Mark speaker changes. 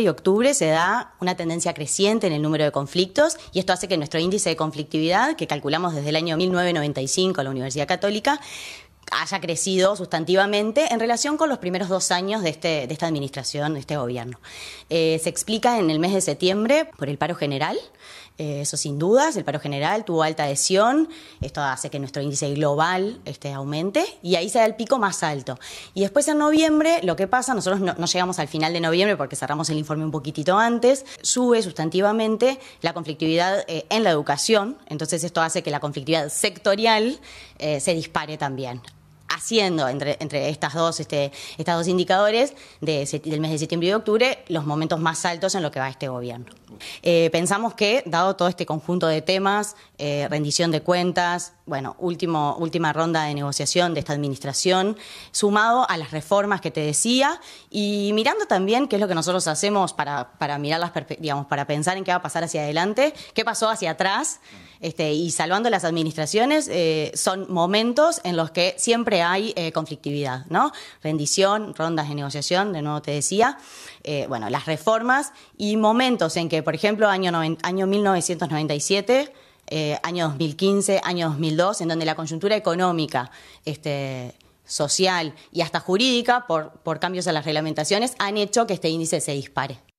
Speaker 1: y octubre se da una tendencia creciente en el número de conflictos y esto hace que nuestro índice de conflictividad, que calculamos desde el año 1995 a la Universidad Católica, haya crecido sustantivamente en relación con los primeros dos años de, este, esta administración, de este gobierno. Eh, se explica en el mes de septiembre por el paro general, eh, eso sin dudas, el paro general tuvo alta adhesión, esto hace que nuestro índice global este, aumente y ahí se da el pico más alto. Y después en noviembre, lo que pasa, nosotros no, llegamos al final de noviembre porque cerramos el informe un poquitito antes, sube sustantivamente la conflictividad eh, en la educación, entonces esto hace que la conflictividad sectorial se dispare también haciendo entre, entre estas dos, este, dos indicadores del mes de septiembre y octubre los momentos más altos en lo que va este gobierno. Eh, pensamos que, dado todo este conjunto de temas, eh, rendición de cuentas, bueno, último, última ronda de negociación de esta administración, sumado a las reformas que te decía y mirando también qué es lo que nosotros hacemos para, para mirar las, digamos, para pensar en qué va a pasar hacia adelante, qué pasó hacia atrás, este, y salvando las administraciones, eh, son momentos en los que siempre hay eh, conflictividad, ¿no? Rendición, rondas de negociación, de nuevo te decía, eh, bueno, las reformas y momentos en que, por ejemplo, año, año 1997, eh, año 2015, año 2002, en donde la coyuntura económica, este, social y hasta jurídica, por, por cambios a las reglamentaciones, han hecho que este índice se dispare.